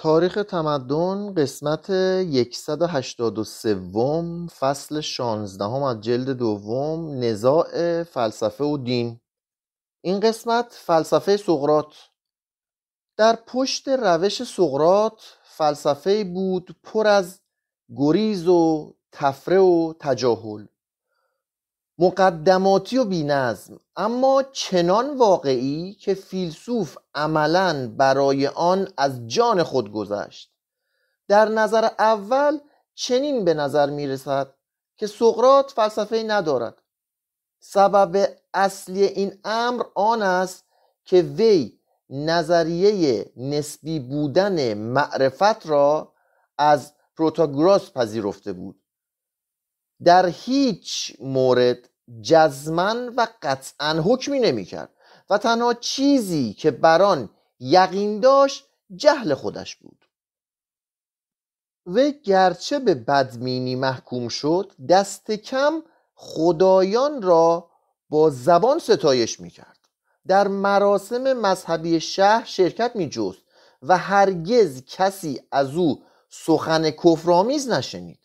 تاریخ تمدن قسمت 183 فصل 16 از جلد دوم نزاع فلسفه و دین این قسمت فلسفه سقرات در پشت روش سقرات فلسفه بود پر از گریز و تفره و تجاهل مقدماتی و بینظم اما چنان واقعی که فیلسوف عملا برای آن از جان خود گذشت در نظر اول چنین به نظر می رسد که سقرات فلسفه ندارد سبب اصلی این امر آن است که وی نظریه نسبی بودن معرفت را از پروتاگوراس پذیرفته بود در هیچ مورد جزمن و قطعا حکمی نمیکرد و تنها چیزی که بران یقین داشت جهل خودش بود و گرچه به بدمینی محکوم شد دست کم خدایان را با زبان ستایش میکرد در مراسم مذهبی شهر شرکت میجست و هرگز کسی از او سخن کفرآمیز نشنید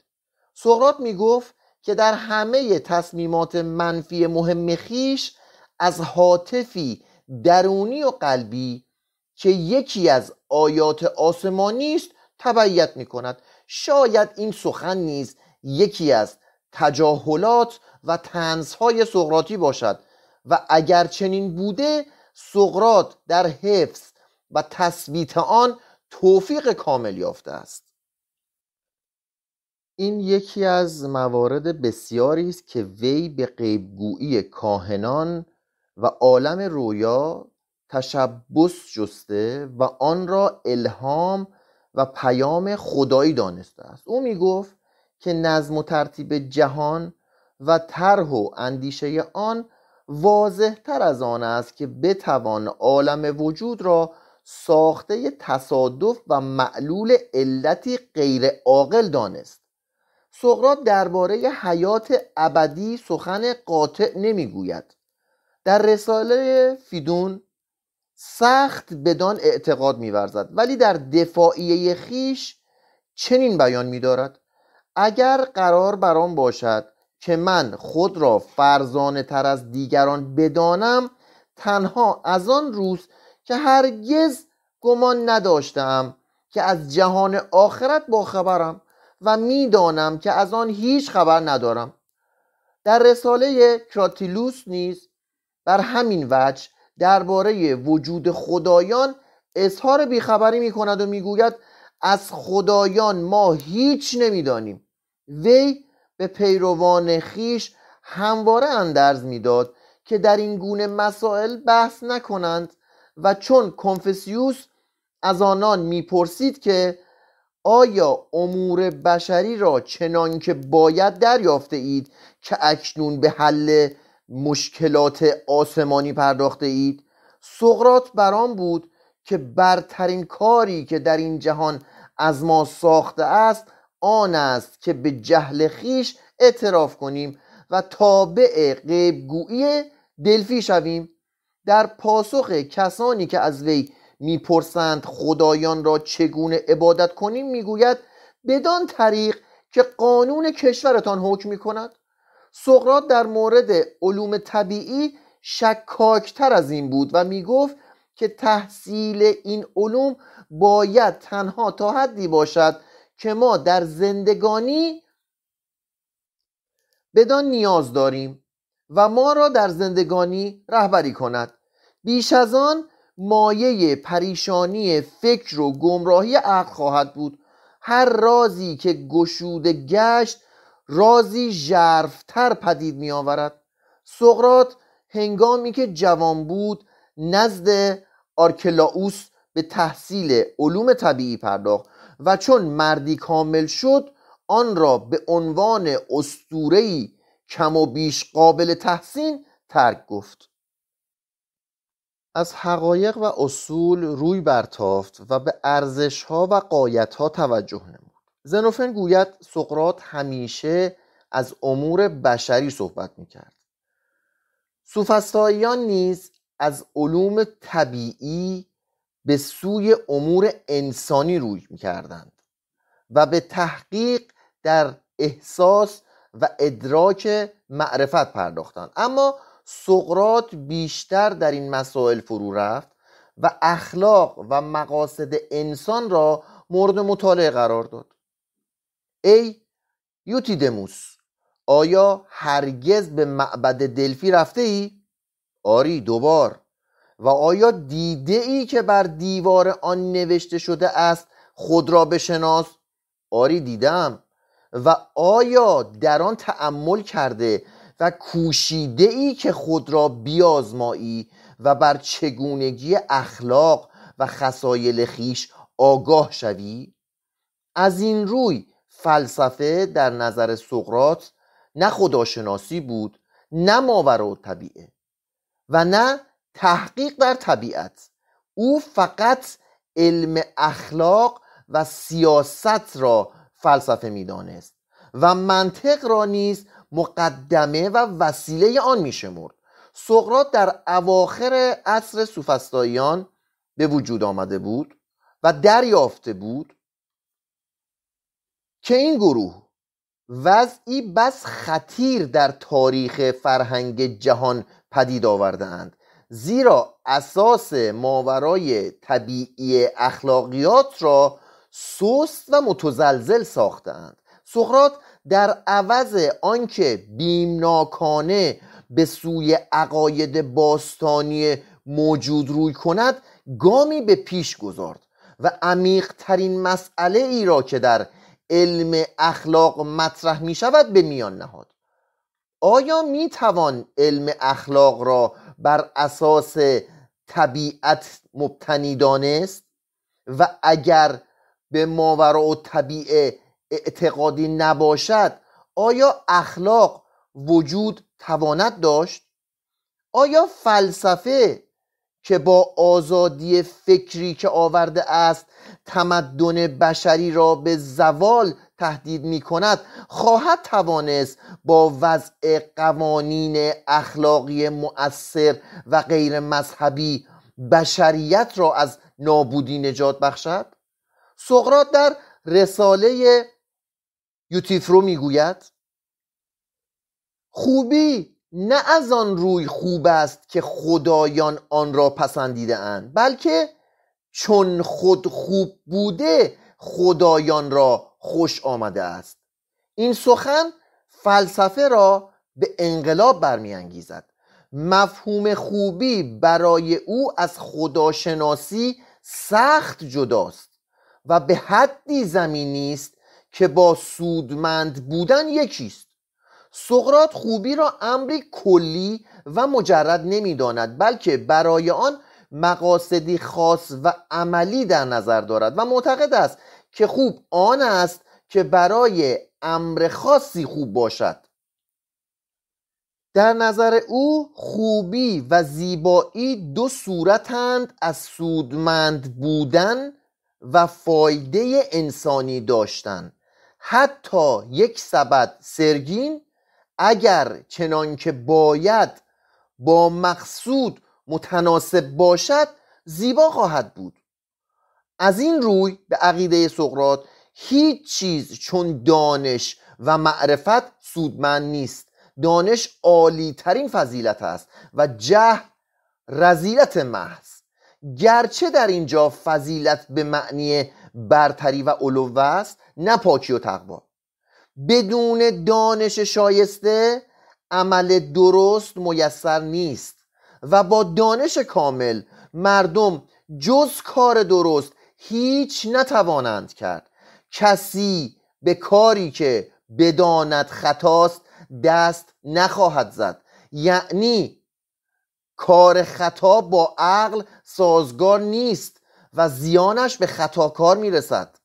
سقراط میگفت که در همه تصمیمات منفی مهم خیش از حاطفی درونی و قلبی که یکی از آیات آسمانی است تبعیت می کند شاید این سخن نیز یکی از تجاهلات و تنزهای سقراطی باشد و اگر چنین بوده سقراط در حفظ و تثبیت آن توفیق کامل یافته است این یکی از موارد بسیاری است که وی به غیبگویی کاهنان و عالم رویا تشبس جسته و آن را الهام و پیام خدایی دانسته است او میگفت که نظم و ترتیب جهان و طرح و اندیشه آن واضح تر از آن است که بتوان عالم وجود را ساخته تصادف و معلول علتی غیر عاقل دانست سقراط درباره حیات ابدی سخن قاطع نمیگوید در رساله فیدون سخت بدان اعتقاد میورزد ولی در دفاعیه خیش چنین بیان میدارد اگر قرار برام باشد که من خود را فرزانه تر از دیگران بدانم تنها از آن روز که هرگز گمان نداشتم که از جهان آخرت باخبرم و میدانم که از آن هیچ خبر ندارم در رساله کراتیلوس نیز بر همین وجه درباره وجود خدایان اظهار بیخبری می کند و میگوید از خدایان ما هیچ نمیدانیم وی به پیروان خیش همواره اندرز میداد که در این گونه مسائل بحث نکنند و چون کنفسیوس از آنان میپرسید که آیا امور بشری را چنان که باید دریافته اید که اکنون به حل مشکلات آسمانی پرداخته اید سقرات برام بود که برترین کاری که در این جهان از ما ساخته است آن است که به جهل خیش اعتراف کنیم و تابع قیبگویی دلفی شویم در پاسخ کسانی که از وی میپرسند خدایان را چگونه عبادت کنیم میگوید بدان طریق که قانون کشورتان حکم میکند سقرات در مورد علوم طبیعی شکاکتر از این بود و میگفت که تحصیل این علوم باید تنها تا حدی باشد که ما در زندگانی بدان نیاز داریم و ما را در زندگانی رهبری کند بیش از آن مایه پریشانی فکر و گمراهی عقل خواهد بود هر رازی که گشوده گشت رازی ژرفتر پدید می آورد سقرات هنگامی که جوان بود نزد آرکلاوس به تحصیل علوم طبیعی پرداخت و چون مردی کامل شد آن را به عنوان استورهی کم و بیش قابل تحسین ترک گفت از حقایق و اصول روی برتافت و به ها و ها توجه نمود زنوفن گوید سقرات همیشه از امور بشری صحبت میکرد سوفستاییان نیز از علوم طبیعی به سوی امور انسانی روی میکردند و به تحقیق در احساس و ادراک معرفت پرداختند اما سقرات بیشتر در این مسائل فرو رفت و اخلاق و مقاصد انسان را مورد مطالعه قرار داد ای یوتیدموس آیا هرگز به معبد دلفی رفته ای؟ آری دوبار و آیا دیده ای که بر دیوار آن نوشته شده است خود را بشناس؟ آری دیدم و آیا در آن تأمل کرده و کوشیده ای که خود را بیازمایی و بر چگونگی اخلاق و خصایل خیش آگاه شوی از این روی فلسفه در نظر سقرات نه خداشناسی بود نه ماورا و طبیعه و نه تحقیق در طبیعت او فقط علم اخلاق و سیاست را فلسفه میدانست و منطق را نیز مقدمه و وسیله آن میشمرد سقراط در اواخر عصر سوفسطاییان به وجود آمده بود و دریافته بود که این گروه وضعی بس خطیر در تاریخ فرهنگ جهان پدید آوردهاند، زیرا اساس ماورای طبیعی اخلاقیات را سست و متزلزل ساختند سقراط در عوض آنکه بیمناکانه به سوی عقاید باستانی موجود روی کند گامی به پیش گذارد و ترین مسئله ای را که در علم اخلاق مطرح می شود به میان نهاد آیا می توان علم اخلاق را بر اساس طبیعت مبتنی دانست و اگر به ماورا و طبیعه اعتقادی نباشد آیا اخلاق وجود تواند داشت آیا فلسفه که با آزادی فکری که آورده است تمدن بشری را به زوال تهدید می کند خواهد توانست با وضع قوانین اخلاقی مؤثر و غیر مذهبی بشریت را از نابودی نجات بخشد؟ سقرات در رساله یوتیفرو میگوید خوبی نه از آن روی خوب است که خدایان آن را پسندیده اند بلکه چون خود خوب بوده خدایان را خوش آمده است این سخن فلسفه را به انقلاب برمیانگیزد مفهوم خوبی برای او از خداشناسی سخت جداست و به حدی زمینی است که با سودمند بودن یکیست سقرات خوبی را امری کلی و مجرد نمیداند بلکه برای آن مقاصدی خاص و عملی در نظر دارد و معتقد است که خوب آن است که برای امر خاصی خوب باشد در نظر او خوبی و زیبایی دو صورتند از سودمند بودن و فایده انسانی داشتن حتی یک سبد سرگین اگر چنان که باید با مقصود متناسب باشد زیبا خواهد بود از این روی به عقیده سقرات هیچ چیز چون دانش و معرفت سودمند نیست دانش عالی ترین فضیلت است و جه رزیلت محض گرچه در اینجا فضیلت به معنی برتری و علو است نه پاکی و تقوا بدون دانش شایسته عمل درست میسر نیست و با دانش کامل مردم جز کار درست هیچ نتوانند کرد کسی به کاری که بداند خطاست دست نخواهد زد یعنی کار خطا با عقل سازگار نیست و زیانش به خطاکار میرسد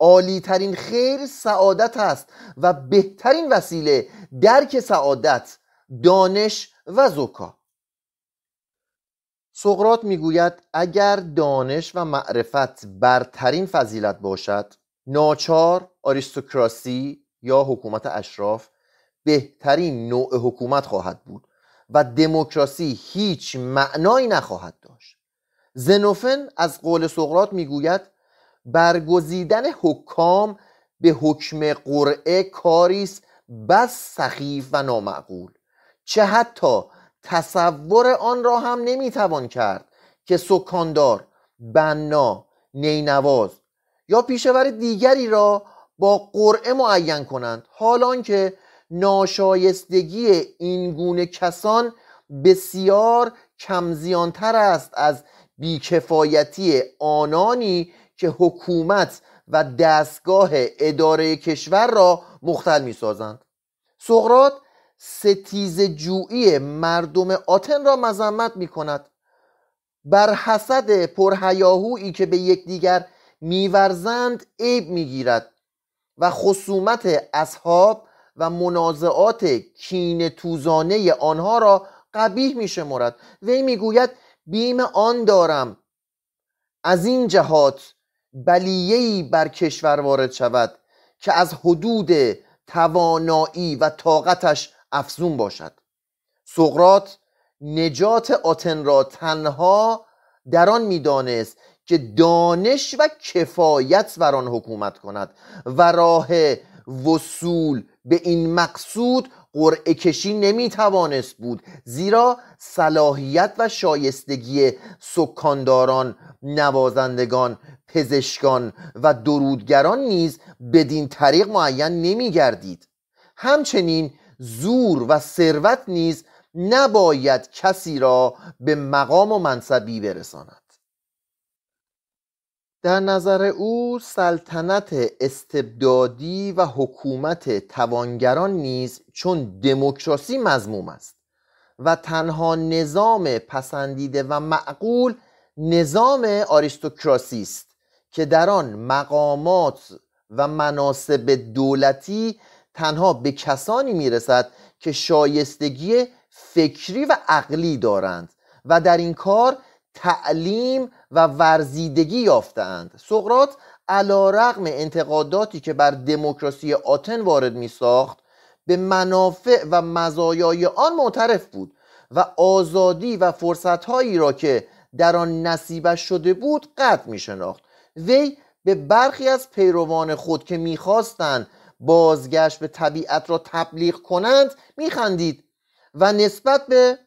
عالی ترین خیر سعادت است و بهترین وسیله درک سعادت دانش و زکا سقرات میگوید اگر دانش و معرفت برترین فضیلت باشد ناچار آریستوکراسی یا حکومت اشراف بهترین نوع حکومت خواهد بود و دموکراسی هیچ معنایی نخواهد داشت زنوفن از قول سقرات میگوید برگزیدن حکام به حکم قرعه کاری بس سخیف و نامعقول چه حتی تصور آن را هم نمیتوان کرد که سکاندار بنا نینواز یا پیشور دیگری را با قرعه معین کنند حالان که ناشایستگی این گونه کسان بسیار کمزیانتر است از بیکفایتی آنانی که حکومت و دستگاه اداره کشور را مختل می سازند سقرات ستیز جویی مردم آتن را مذمت می کند بر حسد پرهیاهویی که به یکدیگر میورزند عیب میگیرد و خصومت اصحاب و منازعات کین توزانه آنها را قبیح میشمرد وی میگوید بیم آن دارم از این جهات بلیهی بر کشور وارد شود که از حدود توانایی و طاقتش افزون باشد سقرات نجات آتن را تنها در آن میدانست که دانش و کفایت بر آن حکومت کند و راه وصول به این مقصود قرعه کشی نمیتوانست بود زیرا صلاحیت و شایستگی سکانداران نوازندگان پزشکان و درودگران نیز بدین طریق معین نمیگردید همچنین زور و ثروت نیز نباید کسی را به مقام و منصبی برساند در نظر او سلطنت استبدادی و حکومت توانگران نیز چون دموکراسی مضموم است و تنها نظام پسندیده و معقول نظام آریستوکراسی است که در آن مقامات و مناسب دولتی تنها به کسانی میرسد که شایستگی فکری و عقلی دارند و در این کار تعلیم و ورزیدگی یافتند سقراط علا رقم انتقاداتی که بر دموکراسی آتن وارد می ساخت به منافع و مزایای آن معترف بود و آزادی و فرصتهایی را که در آن نصیبش شده بود قطع می شناخت وی به برخی از پیروان خود که میخواستند بازگشت به طبیعت را تبلیغ کنند میخندید و نسبت به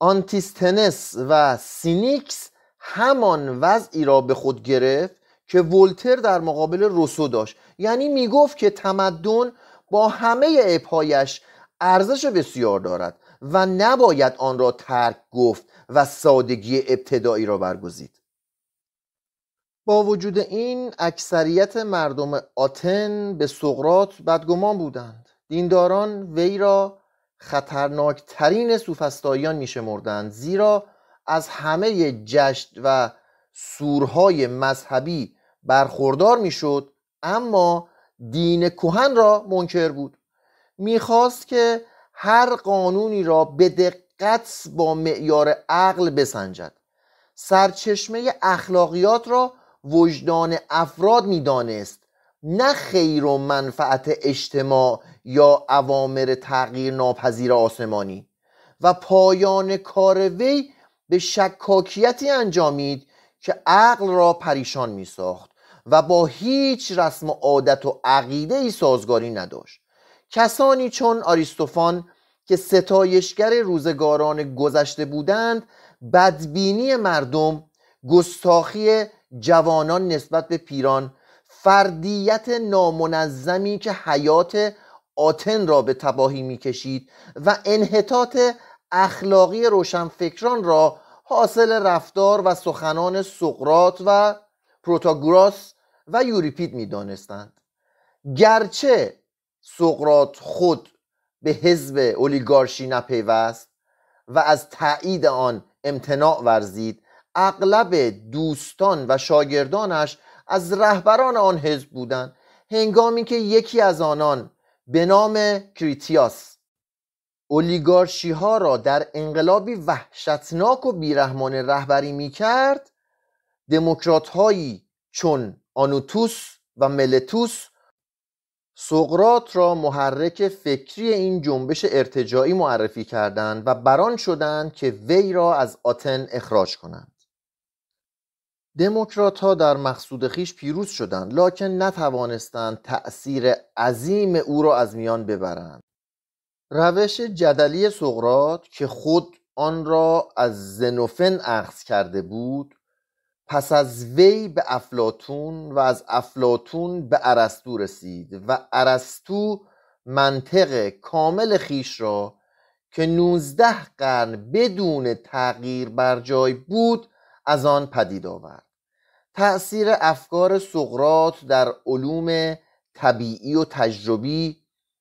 آنتیستنس و سینیکس همان وضعی را به خود گرفت که ولتر در مقابل روسو داشت یعنی میگفت که تمدن با همه اپایش ارزش بسیار دارد و نباید آن را ترک گفت و سادگی ابتدایی را برگزید با وجود این اکثریت مردم آتن به سقرات بدگمان بودند دینداران وی را خطرناکترین سوفستاییان میشمردند زیرا از همه جشت و سورهای مذهبی برخوردار میشد اما دین کهن را منکر بود میخواست که هر قانونی را به دقت با معیار عقل بسنجد سرچشمه اخلاقیات را وجدان افراد میدانست نه خیر و منفعت اجتماع یا اوامر تغییر ناپذیر آسمانی و پایان کار وی به شکاکیتی انجامید که عقل را پریشان می ساخت و با هیچ رسم و عادت و عقیده ای سازگاری نداشت کسانی چون آریستوفان که ستایشگر روزگاران گذشته بودند بدبینی مردم گستاخی جوانان نسبت به پیران فردیت نامنظمی که حیات آتن را به تباهی کشید و انحطاط اخلاقی روشنفکران را حاصل رفتار و سخنان سقرات و پروتاگوراس و یوریپید دانستند گرچه سقرات خود به حزب اولیگارشی نپیوست و از تایید آن امتناع ورزید اغلب دوستان و شاگردانش از رهبران آن حزب بودند هنگامی که یکی از آنان به نام کریتیاس اولیگارشی ها را در انقلابی وحشتناک و بیرحمانه رهبری می کرد دموکرات هایی چون آنوتوس و ملتوس سقرات را محرک فکری این جنبش ارتجاعی معرفی کردند و بران شدند که وی را از آتن اخراج کنند دموکرات ها در مقصود خیش پیروز شدند لکن نتوانستند تأثیر عظیم او را از میان ببرند روش جدلی سقرات که خود آن را از زنوفن اخذ کرده بود پس از وی به افلاتون و از افلاتون به ارسطو رسید و ارسطو منطق کامل خیش را که 19 قرن بدون تغییر بر جای بود از آن پدید آورد تأثیر افکار سقرات در علوم طبیعی و تجربی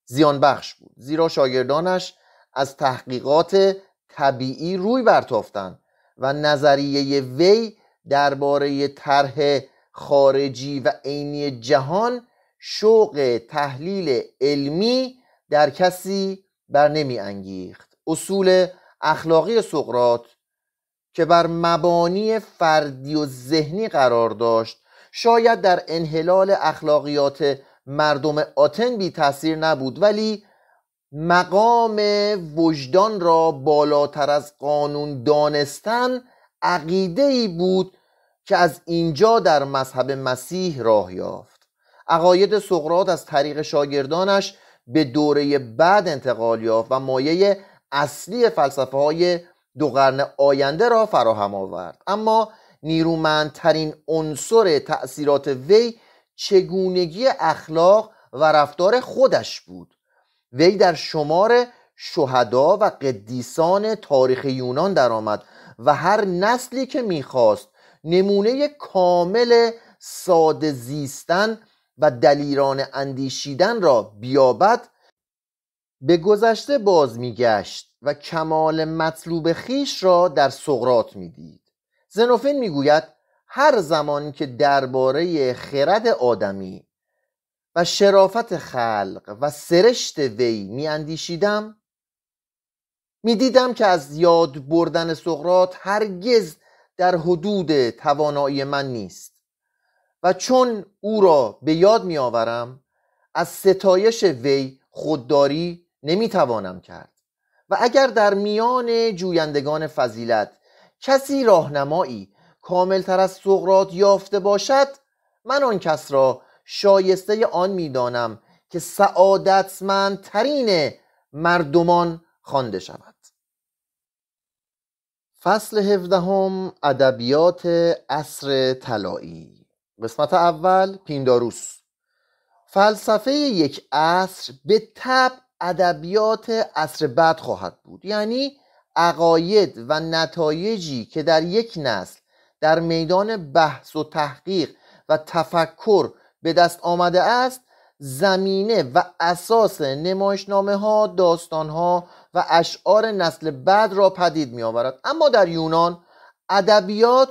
زیان بخش بود زیرا شاگردانش از تحقیقات طبیعی روی برتافتند و نظریه وی درباره طرح خارجی و عینی جهان شوق تحلیل علمی در کسی بر نمی انگیخت اصول اخلاقی سقرات که بر مبانی فردی و ذهنی قرار داشت شاید در انحلال اخلاقیات مردم آتن بی تاثیر نبود ولی مقام وجدان را بالاتر از قانون دانستن عقیده ای بود که از اینجا در مذهب مسیح راه یافت عقاید سقرات از طریق شاگردانش به دوره بعد انتقال یافت و مایه اصلی فلسفه های دو قرن آینده را فراهم آورد اما نیرومندترین عنصر تأثیرات وی چگونگی اخلاق و رفتار خودش بود وی در شمار شهدا و قدیسان تاریخ یونان درآمد و هر نسلی که میخواست نمونه کامل ساده زیستن و دلیران اندیشیدن را بیابد به گذشته باز میگشت و کمال مطلوب خیش را در سقرات میدید زنوفین میگوید هر زمان که درباره خرد آدمی و شرافت خلق و سرشت وی میاندیشیدم میدیدم که از یاد بردن سقرات هرگز در حدود توانایی من نیست و چون او را به یاد میآورم از ستایش وی خودداری نمیتوانم کرد و اگر در میان جویندگان فضیلت کسی راهنمایی کاملتر از سقرات یافته باشد من آن کس را شایسته آن میدانم که سعادتمندترین مردمان خوانده شود فصل هفدهم ادبیات عصر طلایی قسمت اول پینداروس فلسفه یک عصر به تب ادبیات عصر بعد خواهد بود یعنی عقاید و نتایجی که در یک نسل در میدان بحث و تحقیق و تفکر به دست آمده است زمینه و اساس نمایشنامه ها داستان ها و اشعار نسل بعد را پدید می آورد اما در یونان ادبیات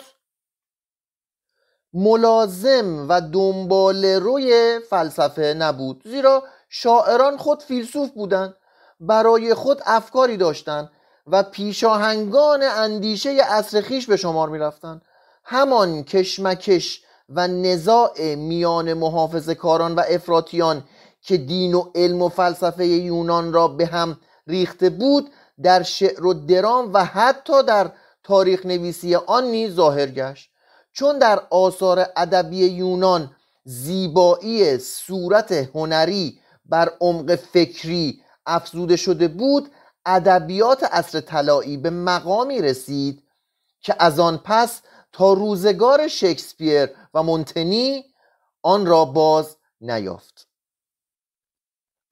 ملازم و دنبال روی فلسفه نبود زیرا شاعران خود فیلسوف بودند برای خود افکاری داشتند و پیشاهنگان اندیشه اصر خیش به شمار میرفتند همان کشمکش و نزاع میان محافظ کاران و افراتیان که دین و علم و فلسفه یونان را به هم ریخته بود در شعر و درام و حتی در تاریخ نویسی آن نیز ظاهر گشت چون در آثار ادبی یونان زیبایی صورت هنری بر عمق فکری افزوده شده بود ادبیات عصر طلایی به مقامی رسید که از آن پس تا روزگار شکسپیر و مونتنی آن را باز نیافت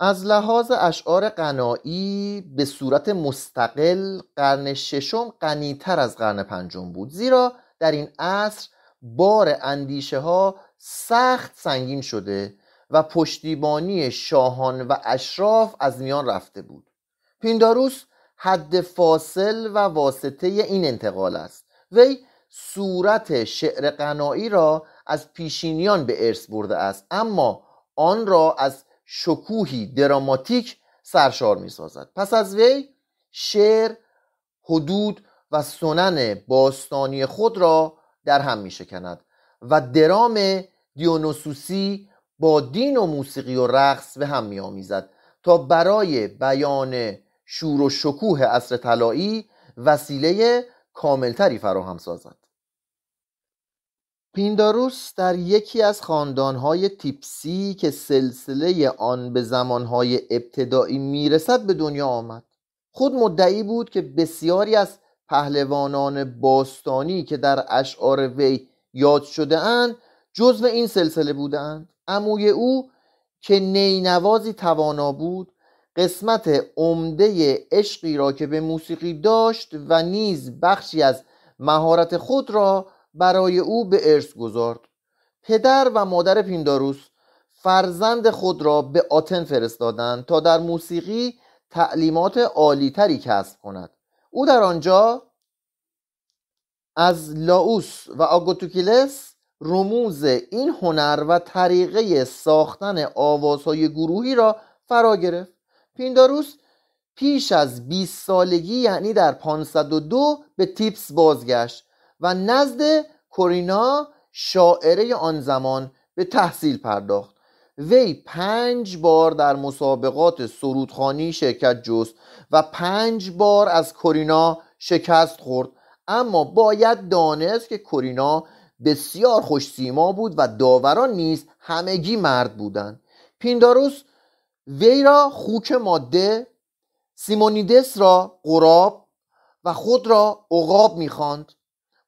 از لحاظ اشعار قنایی به صورت مستقل قرن ششم غنیتر از قرن پنجم بود زیرا در این عصر بار اندیشه ها سخت سنگین شده و پشتیبانی شاهان و اشراف از میان رفته بود پینداروس حد فاصل و واسطه این انتقال است وی صورت شعر قنایی را از پیشینیان به ارث برده است اما آن را از شکوهی دراماتیک سرشار می سازد پس از وی شعر حدود و سنن باستانی خود را در هم می شکند و درام دیونوسوسی با دین و موسیقی و رقص به هم میآمیزد تا برای بیان شور و شکوه عصر طلایی وسیله کاملتری فراهم سازد پینداروس در یکی از خاندانهای تیپسی که سلسله آن به زمانهای ابتدایی میرسد به دنیا آمد خود مدعی بود که بسیاری از پهلوانان باستانی که در اشعار وی یاد شده اند جزو این سلسله بودند اموی او که نینوازی توانا بود قسمت عمده عشقی را که به موسیقی داشت و نیز بخشی از مهارت خود را برای او به ارث گذارد پدر و مادر پینداروس فرزند خود را به آتن فرستادند تا در موسیقی تعلیمات عالیتری کسب کند او در آنجا از لاوس و آگوتوکیلس رموز این هنر و طریقه ساختن آوازهای گروهی را فرا گرفت پینداروس پیش از 20 سالگی یعنی در 502 به تیپس بازگشت و نزد کورینا شاعره آن زمان به تحصیل پرداخت وی پنج بار در مسابقات سرودخانی شرکت جست و پنج بار از کورینا شکست خورد اما باید دانست که کورینا بسیار خوش سیما بود و داوران نیز همگی مرد بودند پینداروس وی را خوک ماده سیمونیدس را قراب و خود را عقاب میخواند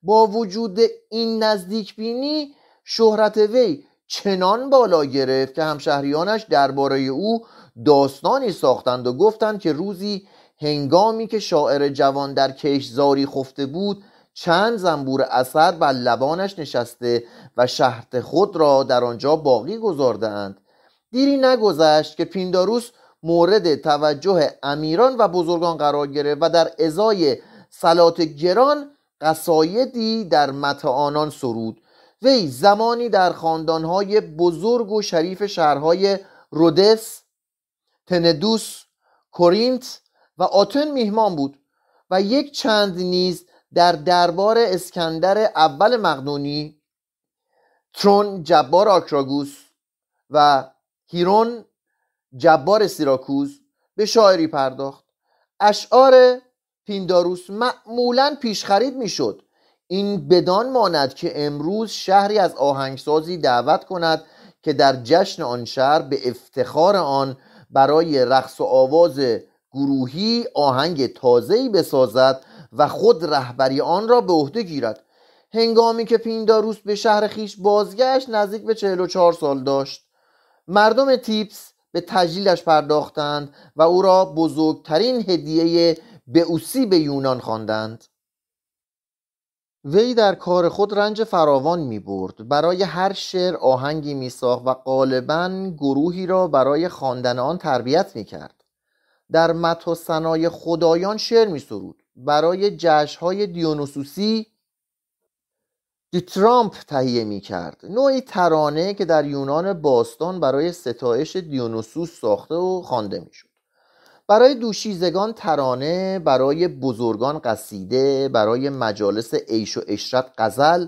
با وجود این نزدیک بینی شهرت وی چنان بالا گرفت که همشهریانش درباره او داستانی ساختند و گفتند که روزی هنگامی که شاعر جوان در کشزاری خفته بود چند زنبور اثر بر لبانش نشسته و شهرت خود را در آنجا باقی گذاردهاند دیری نگذشت که پینداروس مورد توجه امیران و بزرگان قرار گرفت و در ازای سلات گران قصایدی در مت آنان سرود وی زمانی در خاندانهای بزرگ و شریف شهرهای رودس تندوس کورینت و آتن میهمان بود و یک چند نیز در دربار اسکندر اول مقدونی ترون جبار آکراگوس و هیرون جبار سیراکوز به شاعری پرداخت اشعار پینداروس معمولا پیشخرید میشد این بدان ماند که امروز شهری از آهنگسازی دعوت کند که در جشن آن شهر به افتخار آن برای رقص و آواز گروهی آهنگ تازه‌ای بسازد و خود رهبری آن را به عهده گیرد هنگامی که پینداروس به شهر خیش بازگشت نزدیک به 44 سال داشت مردم تیپس به تجلیلش پرداختند و او را بزرگترین هدیه به اوسی به یونان خواندند وی در کار خود رنج فراوان می برد برای هر شعر آهنگی می و غالبا گروهی را برای خواندن آن تربیت می کرد در مت خدایان شعر می سرود برای جشنهای دیونوسوسی ترامپ تهیه می کرد نوعی ترانه که در یونان باستان برای ستایش دیونوسوس ساخته و خوانده می شود. برای دوشیزگان ترانه برای بزرگان قصیده برای مجالس عیش و اشرت قزل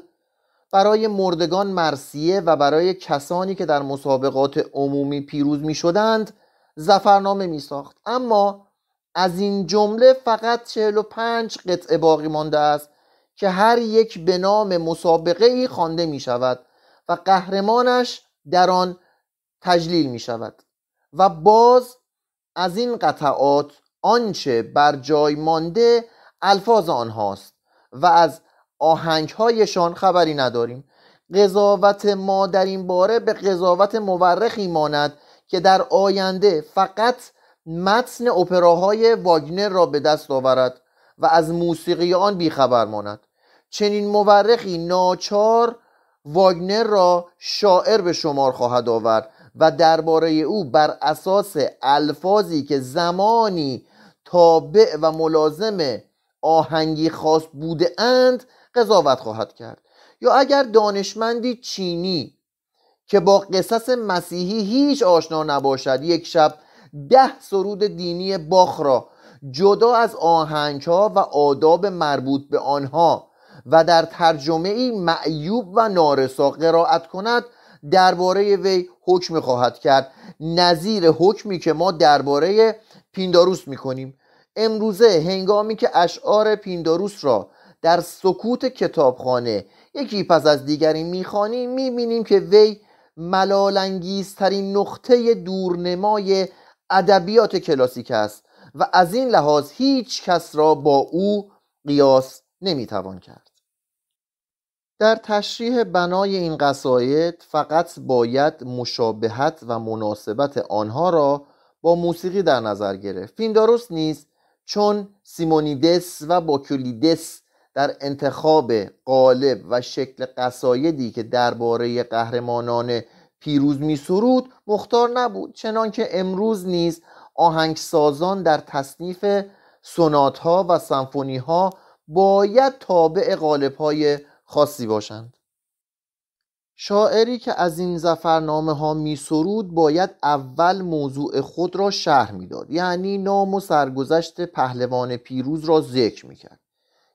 برای مردگان مرسیه و برای کسانی که در مسابقات عمومی پیروز می شدند زفرنامه می ساخت اما از این جمله فقط 45 قطعه باقی مانده است که هر یک به نام مسابقه ای خوانده می شود و قهرمانش در آن تجلیل می شود و باز از این قطعات آنچه بر جای مانده الفاظ آنهاست و از آهنگهایشان خبری نداریم قضاوت ما در این باره به قضاوت مورخی ماند که در آینده فقط متن اپراهای واگنر را به دست آورد و از موسیقی آن بیخبر ماند چنین مورخی ناچار واگنر را شاعر به شمار خواهد آورد و درباره او بر اساس الفاظی که زمانی تابع و ملازم آهنگی خاص بوده اند قضاوت خواهد کرد یا اگر دانشمندی چینی که با قصص مسیحی هیچ آشنا نباشد یک شب ده سرود دینی باخ را جدا از آهنگ ها و آداب مربوط به آنها و در ترجمه ای معیوب و نارسا قرائت کند درباره وی حکم خواهد کرد نظیر حکمی که ما درباره پینداروس میکنیم امروزه هنگامی که اشعار پینداروس را در سکوت کتابخانه یکی پس از دیگری می بینیم که وی ملالانگیزترین نقطه دورنمای ادبیات کلاسیک است و از این لحاظ هیچ کس را با او قیاس نمیتوان کرد در تشریح بنای این قصاید فقط باید مشابهت و مناسبت آنها را با موسیقی در نظر گرفت درست نیز چون سیمونیدس و باکولیدس در انتخاب قالب و شکل قصایدی که درباره قهرمانان پیروز می سرود مختار نبود چنان که امروز نیز آهنگسازان در تصنیف سوناتها ها و سمفونی ها باید تابع قالب های خاصی باشند شاعری که از این زفرنامه ها می سرود باید اول موضوع خود را شهر می داد یعنی نام و سرگذشت پهلوان پیروز را ذکر می کرد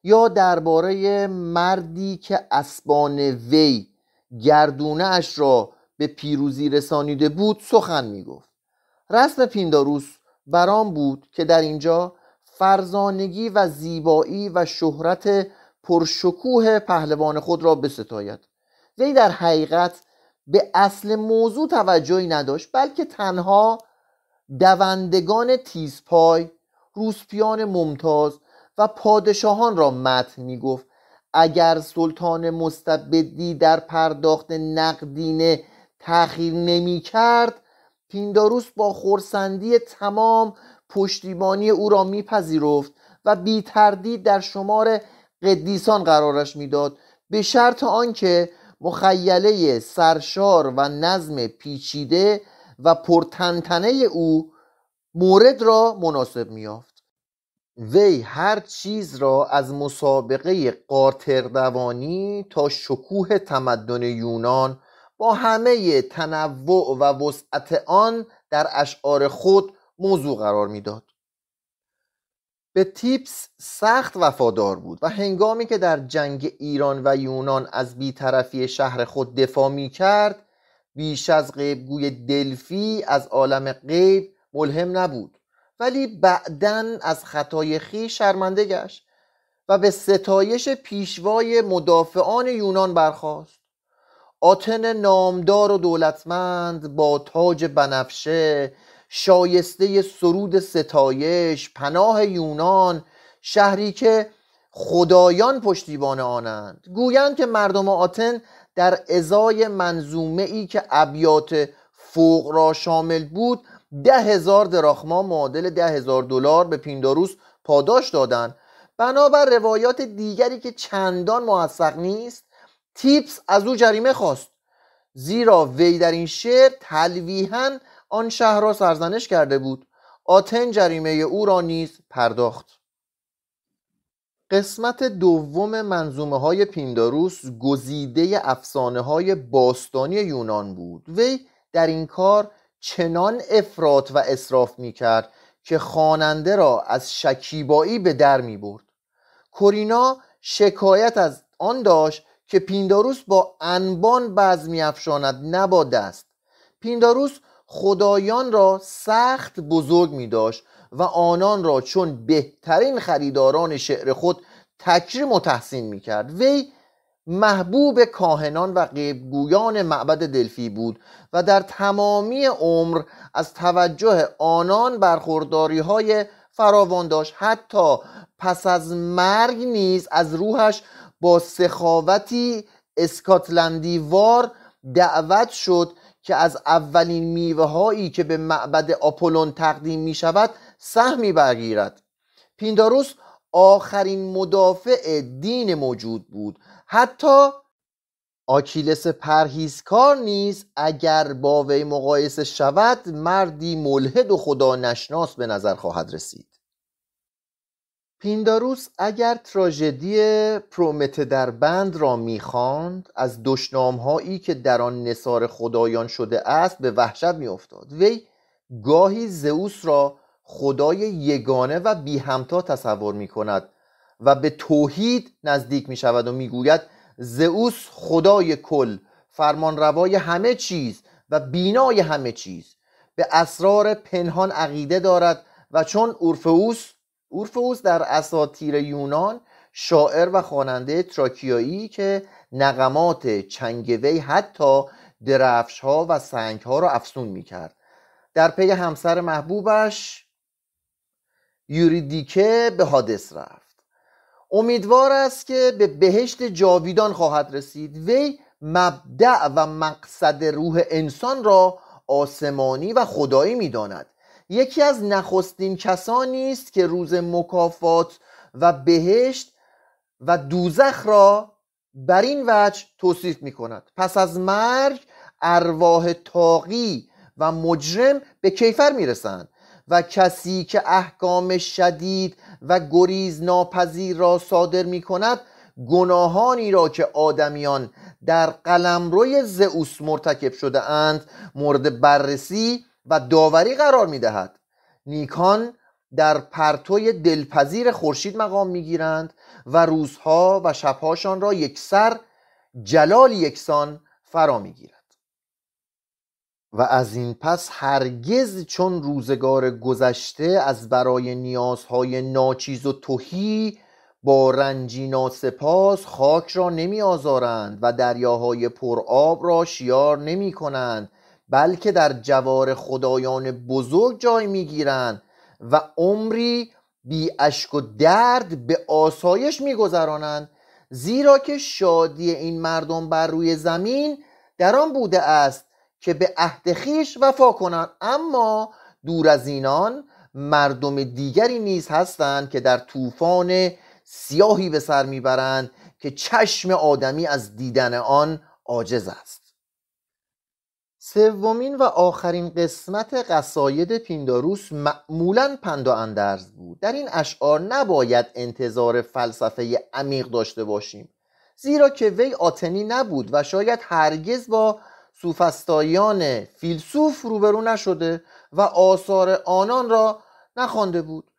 یا درباره مردی که اسبان وی گردونه اش را به پیروزی رسانیده بود سخن میگفت رسم پینداروس برام بود که در اینجا فرزانگی و زیبایی و شهرت پرشکوه پهلوان خود را بستاید وی در حقیقت به اصل موضوع توجهی نداشت بلکه تنها دوندگان تیزپای روسپیان ممتاز و پادشاهان را متن میگفت اگر سلطان مستبدی در پرداخت نقدینه تأخیر نمی کرد پینداروس با خورسندی تمام پشتیبانی او را میپذیرفت و بی تردید در شمار قدیسان قرارش میداد به شرط آنکه مخیله سرشار و نظم پیچیده و پرتنتنه او مورد را مناسب میافت وی هر چیز را از مسابقه قارتردوانی تا شکوه تمدن یونان با همه تنوع و وسعت آن در اشعار خود موضوع قرار میداد به تیپس سخت وفادار بود و هنگامی که در جنگ ایران و یونان از بیطرفی شهر خود دفاع می کرد بیش از غیبگوی دلفی از عالم غیب ملهم نبود ولی بعدا از خطای خی شرمنده گشت و به ستایش پیشوای مدافعان یونان برخاست آتن نامدار و دولتمند با تاج بنفشه شایسته سرود ستایش پناه یونان شهری که خدایان پشتیبان آنند گویند که مردم آتن در ازای منظومه ای که ابیات فوق را شامل بود ده هزار دراخما معادل ده هزار دلار به پینداروس پاداش دادند بنابر روایات دیگری که چندان موثق نیست تیپس از او جریمه خواست زیرا وی در این شعر تلویحا آن شهر را سرزنش کرده بود آتن جریمه او را نیز پرداخت قسمت دوم منظومه های پینداروس گزیده افسانه های باستانی یونان بود وی در این کار چنان افراط و اصراف می کرد که خواننده را از شکیبایی به در می برد کورینا شکایت از آن داشت که پینداروس با انبان بز میافشاند نه با دست پینداروس خدایان را سخت بزرگ می داشت و آنان را چون بهترین خریداران شعر خود تکریم و تحسین می کرد وی محبوب کاهنان و قیبگویان معبد دلفی بود و در تمامی عمر از توجه آنان برخورداری های فراوان داشت حتی پس از مرگ نیز از روحش با سخاوتی اسکاتلندی وار دعوت شد که از اولین میوه هایی که به معبد آپولون تقدیم می شود سهمی برگیرد پینداروس آخرین مدافع دین موجود بود حتی آکیلس پرهیزکار نیز اگر با وی مقایسه شود مردی ملحد و خدا نشناس به نظر خواهد رسید پینداروس اگر تراژدی پرومته در بند را میخواند از هایی که در آن نصار خدایان شده است به وحشت میافتاد وی گاهی زئوس را خدای یگانه و بی همتا تصور می کند و به توحید نزدیک می شود و میگوید زئوس خدای کل فرمانروای همه چیز و بینای همه چیز به اسرار پنهان عقیده دارد و چون اورفئوس اورفئوس در اساطیر یونان شاعر و خواننده تراکیایی که نقمات چنگوی حتی درفش ها و سنگ ها را افسون می کرد در پی همسر محبوبش یوریدیکه به حادث رفت امیدوار است که به بهشت جاویدان خواهد رسید وی مبدع و مقصد روح انسان را آسمانی و خدایی میداند یکی از نخستین کسانی است که روز مکافات و بهشت و دوزخ را بر این وجه توصیف می کند پس از مرگ ارواح تاقی و مجرم به کیفر می رسند و کسی که احکام شدید و گریز ناپذیر را صادر می کند گناهانی را که آدمیان در قلمروی زئوس مرتکب شده اند مورد بررسی و داوری قرار دهد نیکان در پرتوی دلپذیر خورشید مقام میگیرند و روزها و شبهاشان را یکسر جلال یکسان فرا میگیرند. و از این پس هرگز چون روزگار گذشته از برای نیازهای ناچیز و توهی با رنجی ناسپاس خاک را نمی آزارند و دریاهای پرآب را شیار نمی کنند بلکه در جوار خدایان بزرگ جای میگیرند و عمری بی اشک و درد به آسایش میگذرانند زیرا که شادی این مردم بر روی زمین در آن بوده است که به عهد خیش وفا کنند اما دور از اینان مردم دیگری نیز هستند که در طوفان سیاهی به سر میبرند که چشم آدمی از دیدن آن عاجز است سومین و آخرین قسمت قصاید پینداروس معمولا پند اندرز بود در این اشعار نباید انتظار فلسفه عمیق داشته باشیم زیرا که وی آتنی نبود و شاید هرگز با سوفستایان فیلسوف روبرو نشده و آثار آنان را نخوانده بود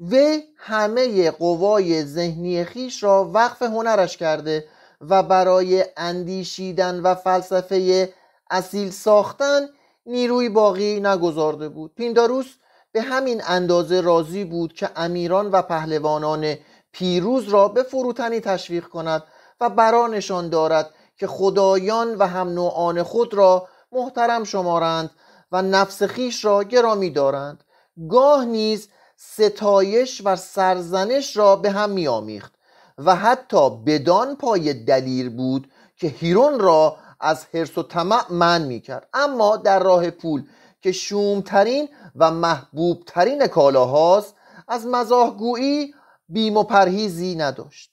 وی همه قوای ذهنی خیش را وقف هنرش کرده و برای اندیشیدن و فلسفه اصیل ساختن نیروی باقی نگذارده بود پینداروس به همین اندازه راضی بود که امیران و پهلوانان پیروز را به فروتنی تشویق کند و برانشان دارد که خدایان و هم نوعان خود را محترم شمارند و نفس خیش را گرامی دارند گاه نیز ستایش و سرزنش را به هم میآمیخت و حتی بدان پای دلیر بود که هیرون را از حرس و طمع من میکرد اما در راه پول که شومترین و محبوبترین کالاهاست از مزاحگویی بیم و پرهیزی نداشت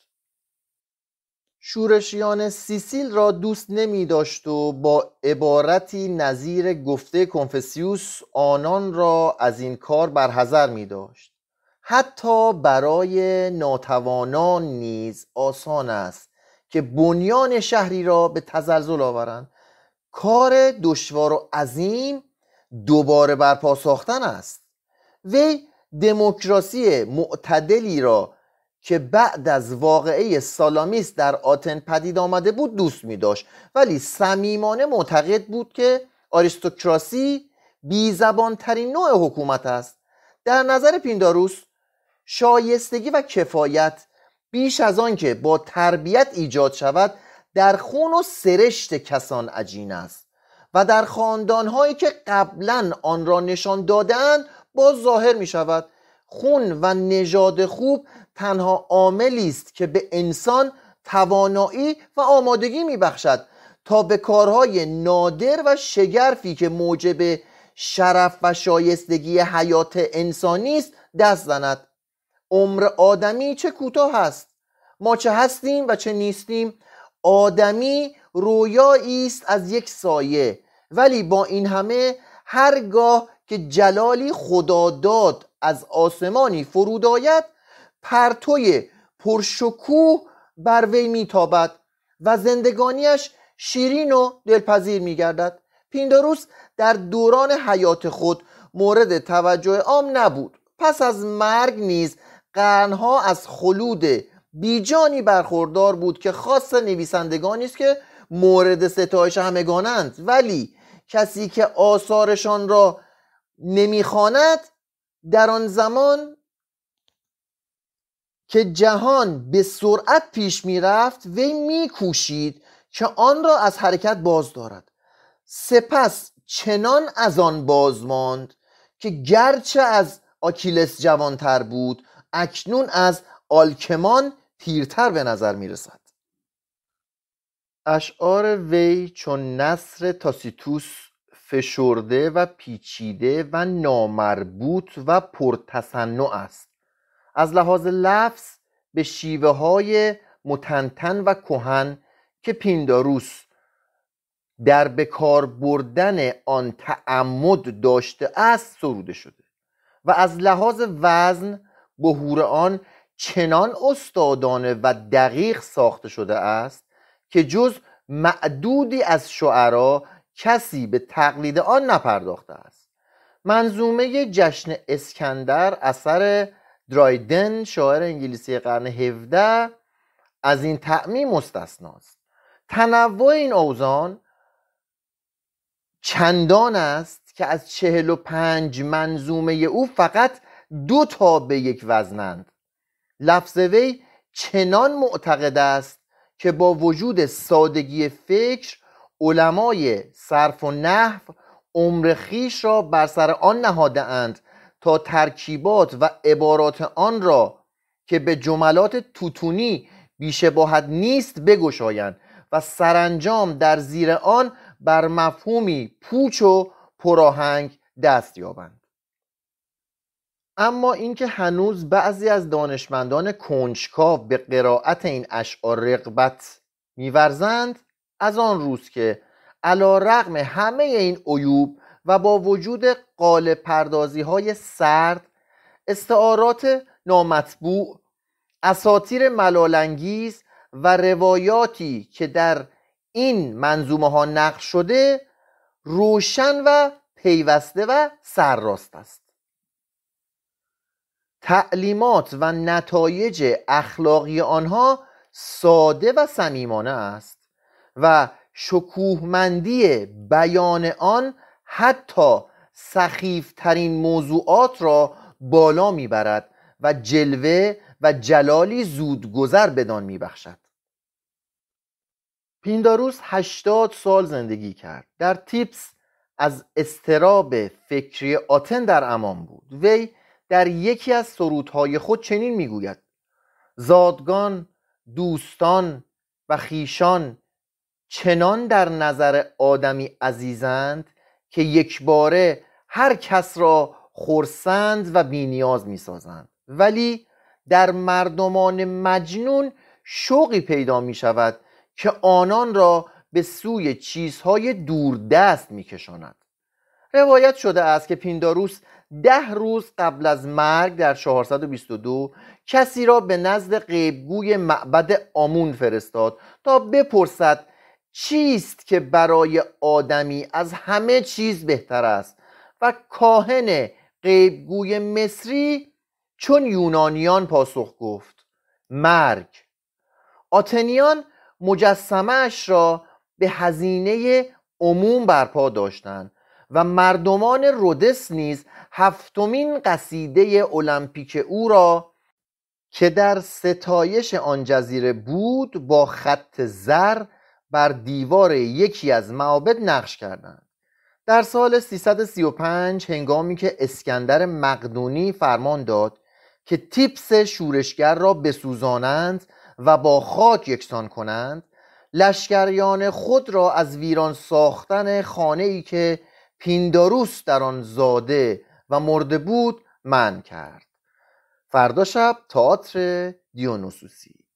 شورشیان سیسیل را دوست نمی داشت و با عبارتی نظیر گفته کنفسیوس آنان را از این کار برحضر می داشت حتی برای ناتوانان نیز آسان است که بنیان شهری را به تزلزل آورند کار دشوار و عظیم دوباره برپا ساختن است وی دموکراسی معتدلی را که بعد از واقعه سالامیس در آتن پدید آمده بود دوست می داشت ولی صمیمانه معتقد بود که آریستوکراسی ترین نوع حکومت است در نظر پینداروس شایستگی و کفایت بیش از آن که با تربیت ایجاد شود در خون و سرشت کسان عجین است و در خاندانهایی که قبلا آن را نشان دادن با ظاهر می شود خون و نژاد خوب تنها عاملی است که به انسان توانایی و آمادگی بخشد تا به کارهای نادر و شگرفی که موجب شرف و شایستگی حیات انسانی است دست زند عمر آدمی چه کوتاه است ما چه هستیم و چه نیستیم آدمی رویایی است از یک سایه ولی با این همه هرگاه که جلالی خداداد از آسمانی فرود آید پرتوی پرشکوه بر وی میتابد و زندگانیش شیرین و دلپذیر میگردد پینداروس در دوران حیات خود مورد توجه عام نبود پس از مرگ نیز قرنها از خلود بیجانی برخوردار بود که خاص نویسندگانی است که مورد ستایش همگانند ولی کسی که آثارشان را نمیخواند در آن زمان که جهان به سرعت پیش میرفت وی میکوشید که آن را از حرکت باز دارد سپس چنان از آن باز ماند که گرچه از آکیلس جوانتر بود اکنون از آلکمان تیرتر به نظر می رسد اشعار وی چون نصر تاسیتوس فشرده و پیچیده و نامربوط و پرتصنع است از لحاظ لفظ به شیوه های متنتن و کهن که پینداروس در بکار بردن آن تعمد داشته است سروده شده و از لحاظ وزن بهور آن چنان استادانه و دقیق ساخته شده است که جز معدودی از شعرا کسی به تقلید آن نپرداخته است منظومه جشن اسکندر اثر درایدن شاعر انگلیسی قرن 17 از این تعمیم مستثناست تنوع این اوزان چندان است که از چهل و منظومه او فقط دو تا به یک وزنند لفظ وی چنان معتقد است که با وجود سادگی فکر علمای صرف و نحو عمر خیش را بر سر آن نهاده اند تا ترکیبات و عبارات آن را که به جملات توتونی بیشباهت نیست بگشایند و سرانجام در زیر آن بر مفهومی پوچ و پراهنگ دست یابند اما اینکه هنوز بعضی از دانشمندان کنجکاو به قرائت این اشعار رغبت میورزند از آن روز که علا رغم همه این عیوب و با وجود قال پردازی های سرد استعارات نامطبوع اساتیر ملالنگیز و روایاتی که در این منظومه ها نقش شده روشن و پیوسته و سرراست است تعلیمات و نتایج اخلاقی آنها ساده و صمیمانه است و شکوهمندی بیان آن حتی سخیفترین موضوعات را بالا میبرد و جلوه و جلالی زودگذر بدان میبخشد پینداروس 80 سال زندگی کرد در تیپس از استراب فکری آتن در امان بود وی در یکی از سرودهای خود چنین میگوید زادگان دوستان و خیشان چنان در نظر آدمی عزیزند که یک باره هر کس را خورسند و بینیاز میسازند ولی در مردمان مجنون شوقی پیدا می شود که آنان را به سوی چیزهای دوردست می روایت شده است که پینداروس ده روز قبل از مرگ در 422 کسی را به نزد قیبگوی معبد آمون فرستاد تا بپرسد چیست که برای آدمی از همه چیز بهتر است و کاهن قیبگوی مصری چون یونانیان پاسخ گفت مرگ آتنیان مجسمه را به هزینه عموم برپا داشتند و مردمان رودس نیز هفتمین قصیده المپیک او را که در ستایش آن جزیره بود با خط زر بر دیوار یکی از معابد نقش کردند در سال 335 هنگامی که اسکندر مقدونی فرمان داد که تیپس شورشگر را بسوزانند و با خاک یکسان کنند لشکریان خود را از ویران ساختن خانه ای که پینداروس در آن زاده و مرده بود من کرد فردا شب تئاتر دیونوسوسی